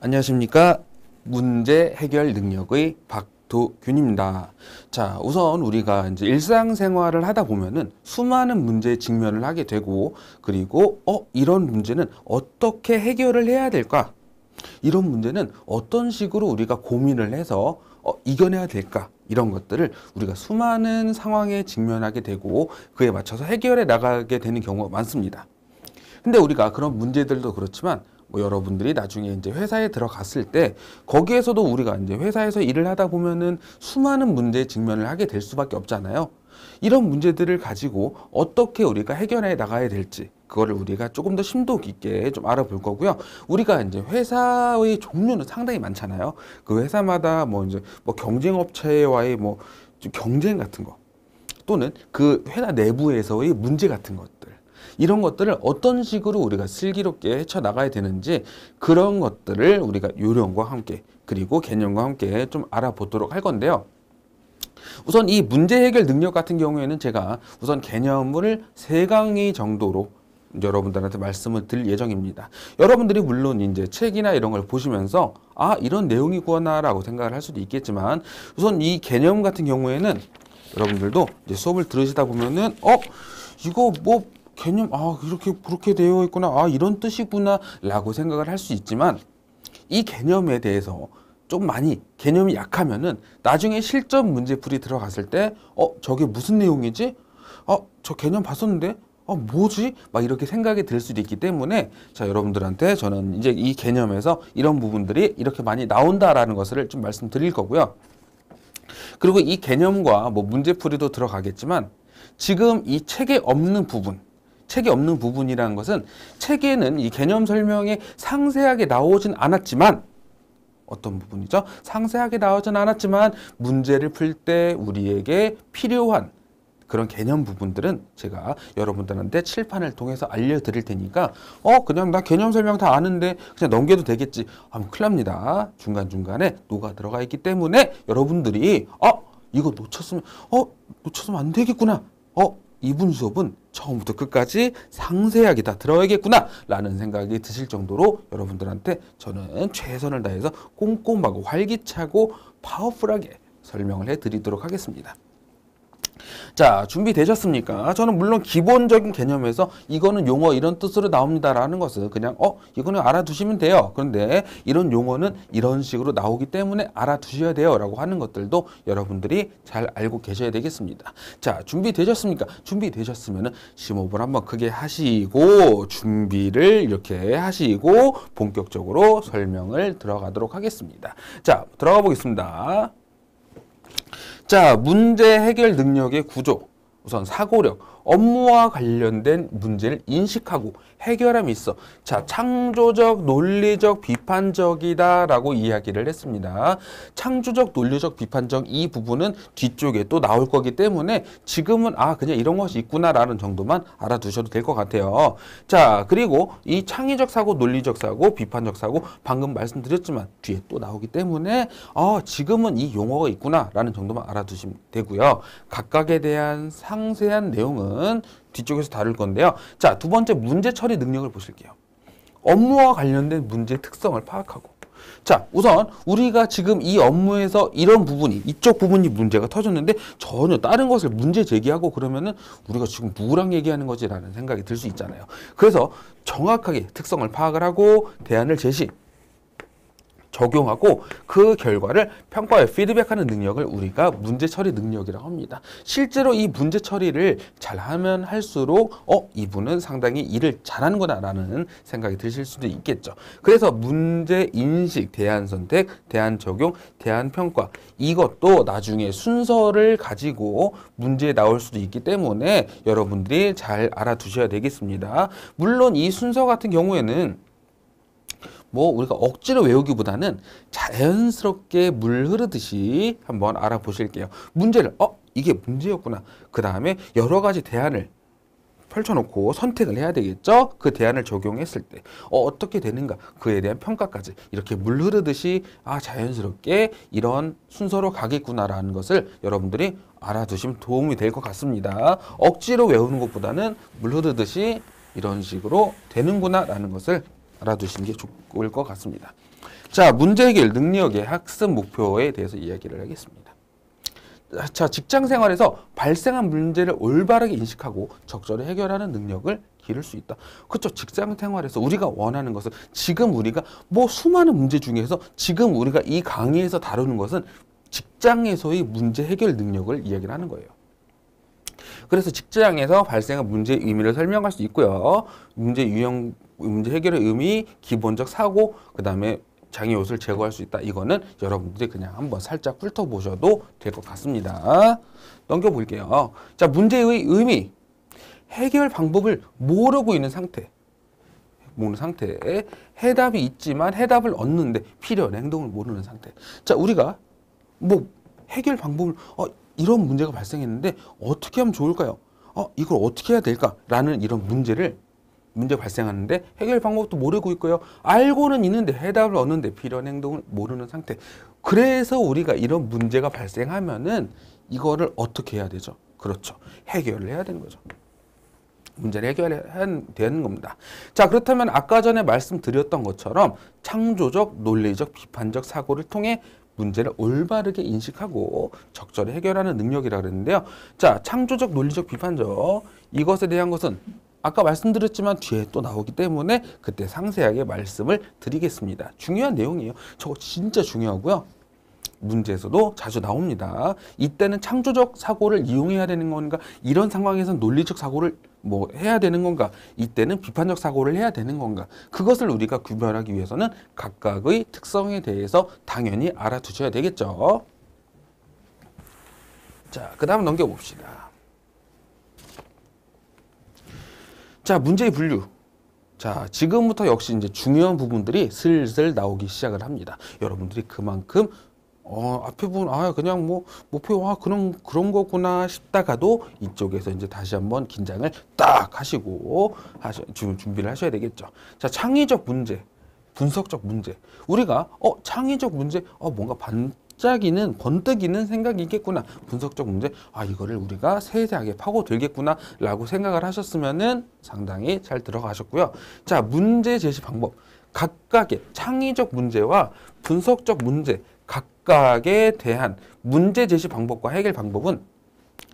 안녕하십니까. 문제 해결 능력의 박도균입니다. 자, 우선 우리가 이제 일상생활을 하다 보면은 수많은 문제에 직면을 하게 되고, 그리고, 어, 이런 문제는 어떻게 해결을 해야 될까? 이런 문제는 어떤 식으로 우리가 고민을 해서 어, 이겨내야 될까? 이런 것들을 우리가 수많은 상황에 직면하게 되고, 그에 맞춰서 해결해 나가게 되는 경우가 많습니다. 근데 우리가 그런 문제들도 그렇지만, 뭐 여러분들이 나중에 이제 회사에 들어갔을 때 거기에서도 우리가 이제 회사에서 일을 하다 보면은 수많은 문제에 직면을 하게 될 수밖에 없잖아요. 이런 문제들을 가지고 어떻게 우리가 해결해 나가야 될지 그거를 우리가 조금 더 심도 깊게 좀 알아볼 거고요. 우리가 이제 회사의 종류는 상당히 많잖아요. 그 회사마다 뭐 이제 뭐 경쟁업체와의 뭐 경쟁 같은 거 또는 그 회사 내부에서의 문제 같은 것들 이런 것들을 어떤 식으로 우리가 슬기롭게 헤쳐나가야 되는지 그런 것들을 우리가 요령과 함께 그리고 개념과 함께 좀 알아보도록 할 건데요. 우선 이 문제 해결 능력 같은 경우에는 제가 우선 개념을 세강의 정도로 여러분들한테 말씀을 드릴 예정입니다. 여러분들이 물론 이제 책이나 이런 걸 보시면서 아 이런 내용이구나라고 생각을 할 수도 있겠지만 우선 이 개념 같은 경우에는 여러분들도 이제 수업을 들으시다 보면은 어 이거 뭐 개념 아 그렇게 그렇게 되어 있구나 아 이런 뜻이구나라고 생각을 할 수 있지만 이 개념에 대해서 좀 많이 개념이 약하면은 나중에 실전 문제풀이 들어갔을 때 어 저게 무슨 내용이지 어 저 개념 봤었는데 어 뭐지 막 이렇게 생각이 들 수도 있기 때문에 자 여러분들한테 저는 이제 이 개념에서 이런 부분들이 이렇게 많이 나온다라는 것을 좀 말씀드릴 거고요 그리고 이 개념과 뭐 문제풀이도 들어가겠지만 지금 이 책에 없는 부분 책이 없는 부분이라는 것은 책에는 이 개념 설명에 상세하게 나오진 않았지만 어떤 부분이죠? 상세하게 나오진 않았지만 문제를 풀 때 우리에게 필요한 그런 개념 부분들은 제가 여러분들한테 칠판을 통해서 알려드릴 테니까 어 그냥 나 개념 설명 다 아는데 그냥 넘겨도 되겠지 하면 아, 큰일 납니다 중간중간에 녹아 들어가 있기 때문에 여러분들이 어 이거 놓쳤으면 어 놓쳤으면 안 되겠구나 어 이분 수업은 처음부터 끝까지 상세하게 다 들어야겠구나라는 생각이 드실 정도로 여러분들한테 저는 최선을 다해서 꼼꼼하고 활기차고 파워풀하게 설명을 해드리도록 하겠습니다. 자, 준비되셨습니까? 저는 물론 기본적인 개념에서 이거는 용어 이런 뜻으로 나옵니다라는 것은 그냥 어, 이거는 알아두시면 돼요. 그런데 이런 용어는 이런 식으로 나오기 때문에 알아두셔야 돼요라고 하는 것들도 여러분들이 잘 알고 계셔야 되겠습니다. 자, 준비되셨습니까? 준비되셨으면은 심호흡을 한번 크게 하시고 준비를 이렇게 하시고 본격적으로 설명을 들어가도록 하겠습니다. 자, 들어가 보겠습니다. 자, 문제 해결 능력의 구조. 우선 사고력, 업무와 관련된 문제를 인식하고 해결함이 있어. 자, 창조적, 논리적, 비판적이다라고 이야기를 했습니다. 창조적, 논리적, 비판적 이 부분은 뒤쪽에 또 나올 거기 때문에 지금은 아, 그냥 이런 것이 있구나라는 정도만 알아두셔도 될 것 같아요. 자, 그리고 이 창의적 사고, 논리적 사고, 비판적 사고 방금 말씀드렸지만 뒤에 또 나오기 때문에 아, 지금은 이 용어가 있구나라는 정도만 알아두시면 되고요. 각각에 대한 상세한 내용은 뒤쪽에서 다룰 건데요. 자, 두 번째 문제 처리 능력을 보실게요. 업무와 관련된 문제 특성을 파악하고 자, 우선 우리가 지금 이 업무에서 이런 부분이 이쪽 부분이 문제가 터졌는데 전혀 다른 것을 문제 제기하고 그러면은 우리가 지금 누구랑 얘기하는 거지라는 생각이 들 수 있잖아요. 그래서 정확하게 특성을 파악을 하고 대안을 제시 적용하고 그 결과를 평가에 피드백하는 능력을 우리가 문제 처리 능력이라고 합니다. 실제로 이 문제 처리를 잘하면 할수록 어 이분은 상당히 일을 잘하는구나라는 생각이 드실 수도 있겠죠. 그래서 문제 인식, 대안 선택, 대안 적용, 대안 평가 이것도 나중에 순서를 가지고 문제에 나올 수도 있기 때문에 여러분들이 잘 알아두셔야 되겠습니다. 물론 이 순서 같은 경우에는 뭐 우리가 억지로 외우기보다는 자연스럽게 물 흐르듯이 한번 알아보실게요. 문제를 어 이게 문제였구나. 그 다음에 여러 가지 대안을 펼쳐놓고 선택을 해야 되겠죠. 그 대안을 적용했을 때 어, 어떻게 되는가 그에 대한 평가까지 이렇게 물 흐르듯이 아 자연스럽게 이런 순서로 가겠구나라는 것을 여러분들이 알아두시면 도움이 될 것 같습니다. 억지로 외우는 것보다는 물 흐르듯이 이런 식으로 되는구나라는 것을 알아두시는 게 좋을 것 같습니다. 자, 문제 해결 능력의 학습 목표에 대해서 이야기를 하겠습니다. 자, 직장 생활에서 발생한 문제를 올바르게 인식하고 적절히 해결하는 능력을 기를 수 있다. 그렇죠. 직장 생활에서 우리가 원하는 것은 지금 우리가 뭐 수많은 문제 중에서 지금 우리가 이 강의에서 다루는 것은 직장에서의 문제 해결 능력을 이야기를 하는 거예요. 그래서 직장에서 발생한 문제의 의미를 설명할 수 있고요. 문제 유형 문제 해결의 의미, 기본적 사고, 그 다음에 장애옷을 제거할 수 있다. 이거는 여러분들이 그냥 한번 살짝 훑어보셔도 될 것 같습니다. 넘겨볼게요. 자, 문제의 의미. 해결 방법을 모르고 있는 상태. 모르는 상태에 해답이 있지만 해답을 얻는데 필요한 행동을 모르는 상태. 자, 우리가 뭐 해결 방법을 어, 이런 문제가 발생했는데 어떻게 하면 좋을까요? 어, 이걸 어떻게 해야 될까라는 이런 문제를 문제 발생하는데 해결 방법도 모르고 있고요. 알고는 있는데 해답을 얻는데 필요한 행동을 모르는 상태. 그래서 우리가 이런 문제가 발생하면은 이거를 어떻게 해야 되죠? 그렇죠. 해결을 해야 되는 거죠. 문제를 해결해야 되는 겁니다. 자, 그렇다면 아까 전에 말씀드렸던 것처럼 창조적, 논리적, 비판적 사고를 통해 문제를 올바르게 인식하고 적절히 해결하는 능력이라 고 그랬는데요. 자, 창조적, 논리적, 비판적 이것에 대한 것은 아까 말씀드렸지만 뒤에 또 나오기 때문에 그때 상세하게 말씀을 드리겠습니다. 중요한 내용이에요. 저거 진짜 중요하고요. 문제에서도 자주 나옵니다. 이때는 창조적 사고를 이용해야 되는 건가? 이런 상황에서 논리적 사고를 뭐 해야 되는 건가? 이때는 비판적 사고를 해야 되는 건가? 그것을 우리가 구별하기 위해서는 각각의 특성에 대해서 당연히 알아두셔야 되겠죠. 자, 그 다음 넘겨봅시다. 자, 문제의 분류. 자, 지금부터 역시 이제 중요한 부분들이 슬슬 나오기 시작을 합니다. 여러분들이 그만큼 어, 앞에 부분, 아, 그냥 뭐 목표 와 아, 그런 그런 거구나 싶다가도 이쪽에서 이제 다시 한번 긴장을 딱 하시고 하셔, 준비를 하셔야 되겠죠. 자, 창의적 문제. 분석적 문제. 우리가 어, 창의적 문제. 어, 뭔가 반 짝이는 번뜩이는 생각이 있겠구나 분석적 문제 아 이거를 우리가 세세하게 파고들겠구나 라고 생각을 하셨으면은 상당히 잘 들어가셨고요 자 문제 제시 방법 각각의 창의적 문제와 분석적 문제 각각에 대한 문제 제시 방법과 해결 방법은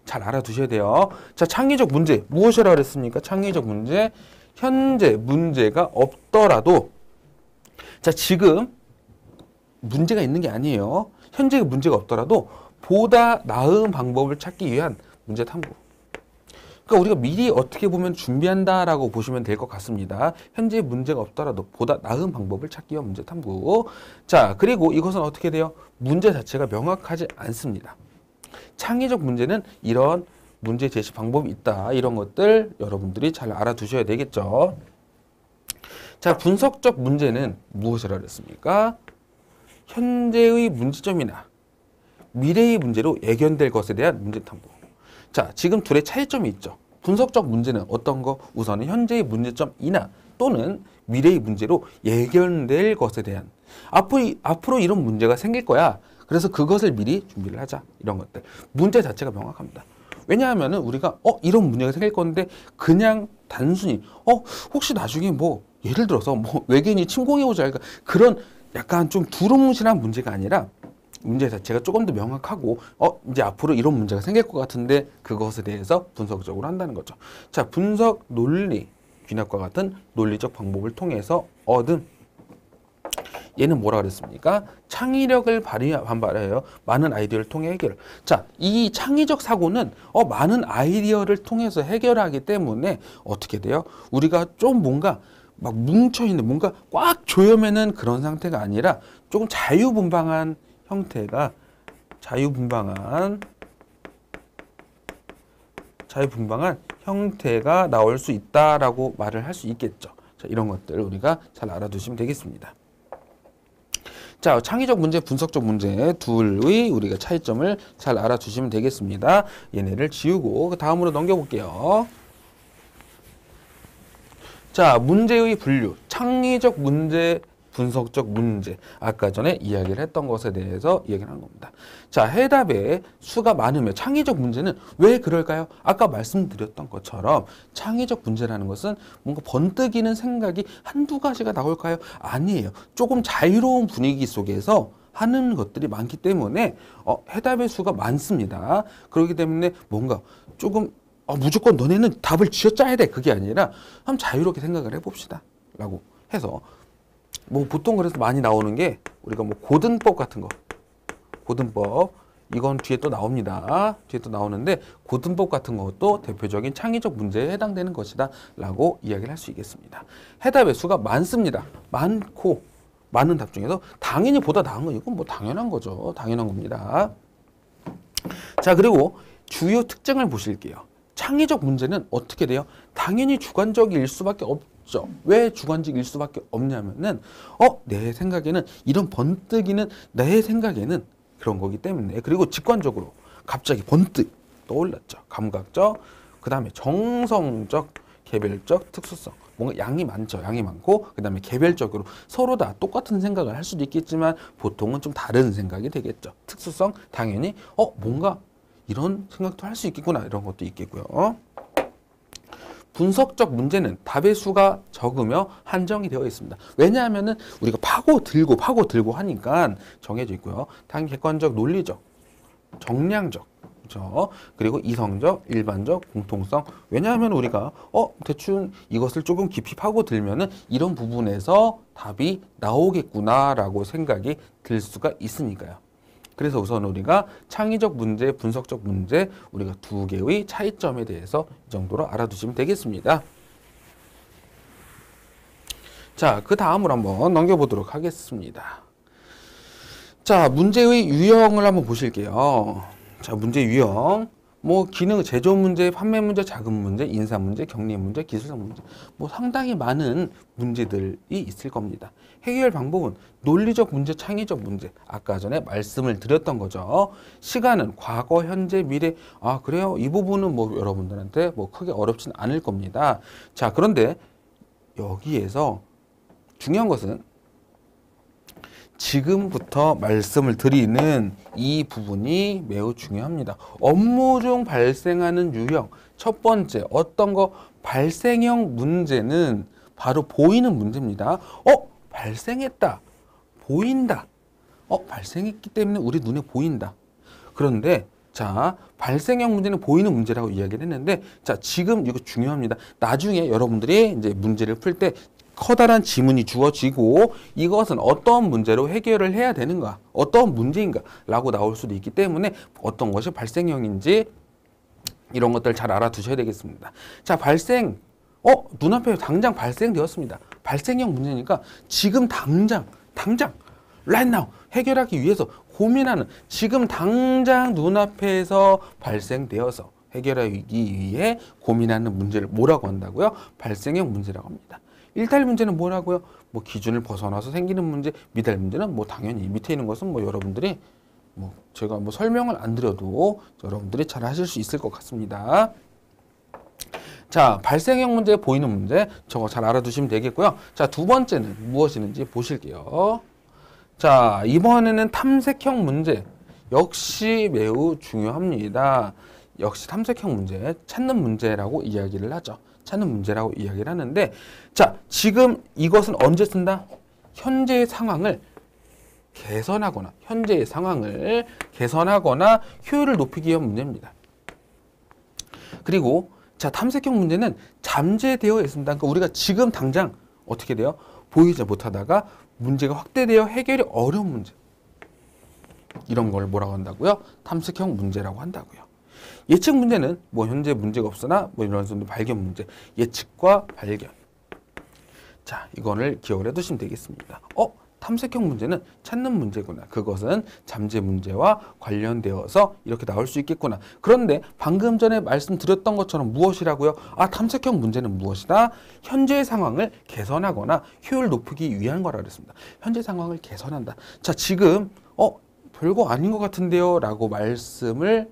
잘 알아두셔야 돼요. 자, 창의적 문제 무엇이라 고 그랬습니까? 창의적 문제 현재 문제가 없더라도 자, 지금 문제가 있는 게 아니에요. 현재 문제가 없더라도 보다 나은 방법을 찾기 위한 문제 탐구. 그러니까 우리가 미리 어떻게 보면 준비한다라고 보시면 될 것 같습니다. 현재 문제가 없더라도 보다 나은 방법을 찾기 위한 문제 탐구. 자, 그리고 이것은 어떻게 돼요? 문제 자체가 명확하지 않습니다. 창의적 문제는 이런 문제 제시 방법이 있다. 이런 것들 여러분들이 잘 알아두셔야 되겠죠. 자, 분석적 문제는 무엇을라 그랬습니까? 현재의 문제점이나 미래의 문제로 예견될 것에 대한 문제 탐구. 자, 지금 둘의 차이점이 있죠. 분석적 문제는 어떤 거? 우선은 현재의 문제점이나 또는 미래의 문제로 예견될 것에 대한 앞으로, 앞으로 이런 문제가 생길 거야. 그래서 그것을 미리 준비를 하자. 이런 것들. 문제 자체가 명확합니다. 왜냐하면 우리가 어 이런 문제가 생길 건데 그냥 단순히 어 혹시 나중에 뭐 예를 들어서 뭐 외계인이 침공해 오자 그러니까 그런 약간 좀 두루뭉실한 문제가 아니라 문제 자체가 조금 더 명확하고 어 이제 앞으로 이런 문제가 생길 것 같은데 그것에 대해서 분석적으로 한다는 거죠. 자 분석 논리 귀납과 같은 논리적 방법을 통해서 얻은 얘는 뭐라 그랬습니까? 창의력을 발휘, 반발해요. 많은 아이디어를 통해 해결. 자, 이 창의적 사고는 어, 많은 아이디어를 통해서 해결하기 때문에 어떻게 돼요? 우리가 좀 뭔가 막 뭉쳐있는 뭔가 꽉 조여매는 그런 상태가 아니라 조금 자유분방한 형태가 자유분방한 자유분방한 형태가 나올 수 있다라고 말을 할 수 있겠죠. 자, 이런 것들 우리가 잘 알아두시면 되겠습니다. 자, 창의적 문제, 분석적 문제 둘의 우리가 차이점을 잘 알아두시면 되겠습니다. 얘네를 지우고 그 다음으로 넘겨볼게요. 자, 문제의 분류, 창의적 문제, 분석적 문제. 아까 전에 이야기를 했던 것에 대해서 이야기를 한 겁니다. 자, 해답의 수가 많으면 창의적 문제는 왜 그럴까요? 아까 말씀드렸던 것처럼 창의적 문제라는 것은 뭔가 번뜩이는 생각이 한두 가지가 나올까요? 아니에요. 조금 자유로운 분위기 속에서 하는 것들이 많기 때문에 어, 해답의 수가 많습니다. 그렇기 때문에 뭔가 조금 어, 무조건 너네는 답을 지어짜야 돼. 그게 아니라 한번 자유롭게 생각을 해봅시다. 라고 해서 뭐 보통 그래서 많이 나오는 게 우리가 뭐 고든법 같은 거 고든법 이건 뒤에 또 나옵니다. 뒤에 또 나오는데 고든법 같은 것도 대표적인 창의적 문제에 해당되는 것이다 라고 이야기를 할 수 있겠습니다. 해답의 수가 많습니다. 많고 많은 답 중에서 당연히 보다 나은 건 이건 뭐 당연한 거죠. 당연한 겁니다. 자 그리고 주요 특징을 보실게요. 창의적 문제는 어떻게 돼요? 당연히 주관적일 수밖에 없죠. 왜 주관적일 수밖에 없냐면은 어, 내 생각에는 이런 번뜩이는 내 생각에는 그런 거기 때문에 그리고 직관적으로 갑자기 번뜩 떠올랐죠. 감각적, 그다음에 정성적, 개별적 특수성. 뭔가 양이 많죠. 양이 많고 그다음에 개별적으로 서로 다 똑같은 생각을 할 수도 있겠지만 보통은 좀 다른 생각이 되겠죠. 특수성 당연히 어 뭔가 이런 생각도 할 수 있겠구나 이런 것도 있겠고요. 분석적 문제는 답의 수가 적으며 한정이 되어 있습니다. 왜냐하면 우리가 파고 들고 파고 들고 하니까 정해져 있고요. 당 객관적, 논리적, 정량적, 그렇죠? 그리고 이성적, 일반적, 공통성. 왜냐하면 우리가 어 대충 이것을 조금 깊이 파고 들면은 이런 부분에서 답이 나오겠구나라고 생각이 들 수가 있으니까요. 그래서 우선 우리가 창의적 문제, 분석적 문제 우리가 두 개의 차이점에 대해서 이 정도로 알아두시면 되겠습니다. 자, 그 다음으로 한번 넘겨보도록 하겠습니다. 자, 문제의 유형을 한번 보실게요. 자, 문제 유형. 뭐 기능 제조 문제, 판매 문제, 자금 문제, 인사 문제, 격리 문제, 기술성 문제 뭐 상당히 많은 문제들이 있을 겁니다. 해결 방법은 논리적 문제, 창의적 문제 아까 전에 말씀을 드렸던 거죠. 시간은 과거, 현재, 미래 아 그래요? 이 부분은 뭐 여러분들한테 뭐 크게 어렵진 않을 겁니다. 자 그런데 여기에서 중요한 것은 지금부터 말씀을 드리는 이 부분이 매우 중요합니다. 업무 중 발생하는 유형 첫 번째 어떤 거 발생형 문제는 바로 보이는 문제입니다. 어 발생했다 보인다 어 발생했기 때문에 우리 눈에 보인다. 그런데 자 발생형 문제는 보이는 문제라고 이야기를 했는데 자 지금 이거 중요합니다. 나중에 여러분들이 이제 문제를 풀때 커다란 지문이 주어지고 이것은 어떤 문제로 해결을 해야 되는가 어떤 문제인가 라고 나올 수도 있기 때문에 어떤 것이 발생형인지 이런 것들 잘 알아두셔야 되겠습니다 자 발생 어 눈앞에 당장 발생되었습니다 발생형 문제니까 지금 당장 당장 right now 해결하기 위해서 고민하는 지금 당장 눈앞에서 발생되어서 해결하기 위해 고민하는 문제를 뭐라고 한다고요? 발생형 문제라고 합니다. 일탈 문제는 뭐라고요? 뭐 기준을 벗어나서 생기는 문제, 미달 문제는 뭐 당연히 밑에 있는 것은 뭐 여러분들이 뭐 제가 뭐 설명을 안 드려도 여러분들이 잘 하실 수 있을 것 같습니다. 자, 발생형 문제 보이는 문제 저거 잘 알아두시면 되겠고요. 자, 두 번째는 무엇이는지 보실게요. 자, 이번에는 탐색형 문제 역시 매우 중요합니다. 역시 탐색형 문제, 찾는 문제라고 이야기를 하죠. 찾는 문제라고 이야기를 하는데 자 지금 이것은 언제 쓴다? 현재의 상황을 개선하거나 현재의 상황을 개선하거나 효율을 높이기 위한 문제입니다. 그리고 자 탐색형 문제는 잠재되어 있습니다. 그러니까 우리가 지금 당장 어떻게 돼요? 보이지 못하다가 문제가 확대되어 해결이 어려운 문제 이런 걸 뭐라고 한다고요? 탐색형 문제라고 한다고요. 예측 문제는 뭐 현재 문제가 없으나 뭐 이런 정도 발견 문제. 예측과 발견. 자, 이거를 기억을 해두시면 되겠습니다. 어? 탐색형 문제는 찾는 문제구나. 그것은 잠재 문제와 관련되어서 이렇게 나올 수 있겠구나. 그런데 방금 전에 말씀드렸던 것처럼 무엇이라고요? 아, 탐색형 문제는 무엇이다? 현재의 상황을 개선하거나 효율 높이기 위한 거라 그랬습니다. 현재 상황을 개선한다. 자, 지금 어, 별거 아닌 것 같은데요? 라고 말씀을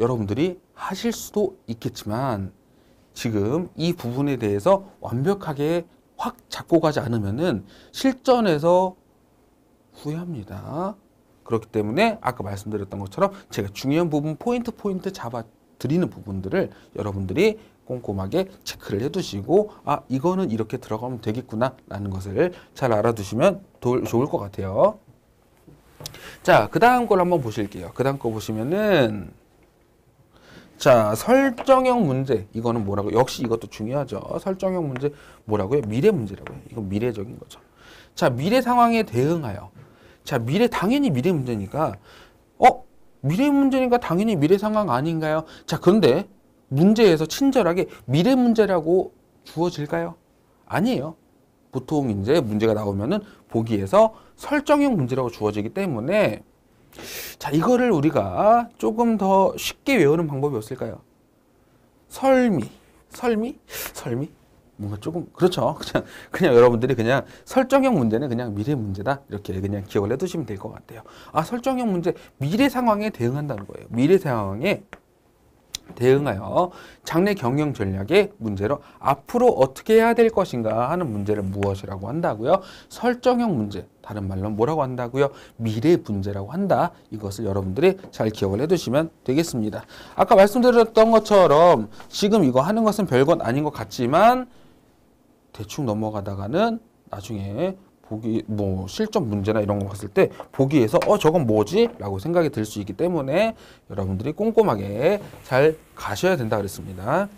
여러분들이 하실 수도 있겠지만 지금 이 부분에 대해서 완벽하게 확 잡고 가지 않으면은 실전에서 후회합니다. 그렇기 때문에 아까 말씀드렸던 것처럼 제가 중요한 부분 포인트 포인트 잡아 드리는 부분들을 여러분들이 꼼꼼하게 체크를 해두시고 아 이거는 이렇게 들어가면 되겠구나 라는 것을 잘 알아두시면 도, 좋을 것 같아요. 자, 그 다음 걸 한번 보실게요. 그 다음 거 보시면은 자, 설정형 문제. 이거는 뭐라고? 역시 이것도 중요하죠. 설정형 문제 뭐라고요? 미래 문제라고요. 이건 미래적인 거죠. 자, 미래 상황에 대응하여. 자, 미래 당연히 미래 문제니까 어, 미래 문제니까 당연히 미래 상황 아닌가요? 자, 그런데 문제에서 친절하게 미래 문제라고 주어질까요? 아니에요. 보통 이제 문제가 나오면은 보기에서 설정형 문제라고 주어지기 때문에 자, 이거를 우리가 조금 더 쉽게 외우는 방법이 없을까요? 설미, 설미, 설미. 뭔가 조금 그렇죠. 그냥 그냥 여러분들이 그냥 설정형 문제는 그냥 미래 문제다 이렇게 그냥 기억을 해두시면 될 것 같아요. 아 설정형 문제 미래 상황에 대응한다는 거예요. 미래 상황에 대응하여 장래 경영 전략의 문제로 앞으로 어떻게 해야 될 것인가 하는 문제를 무엇이라고 한다고요? 설정형 문제, 다른 말로 뭐라고 한다고요? 미래 문제라고 한다. 이것을 여러분들이 잘 기억을 해두시면 되겠습니다. 아까 말씀드렸던 것처럼 지금 이거 하는 것은 별건 아닌 것 같지만 대충 넘어가다가는 나중에 보기 뭐 실전 문제나 이런 거 봤을 때 보기에서 어 저건 뭐지라고 생각이 들 수 있기 때문에 여러분들이 꼼꼼하게 잘 가셔야 된다 그랬습니다.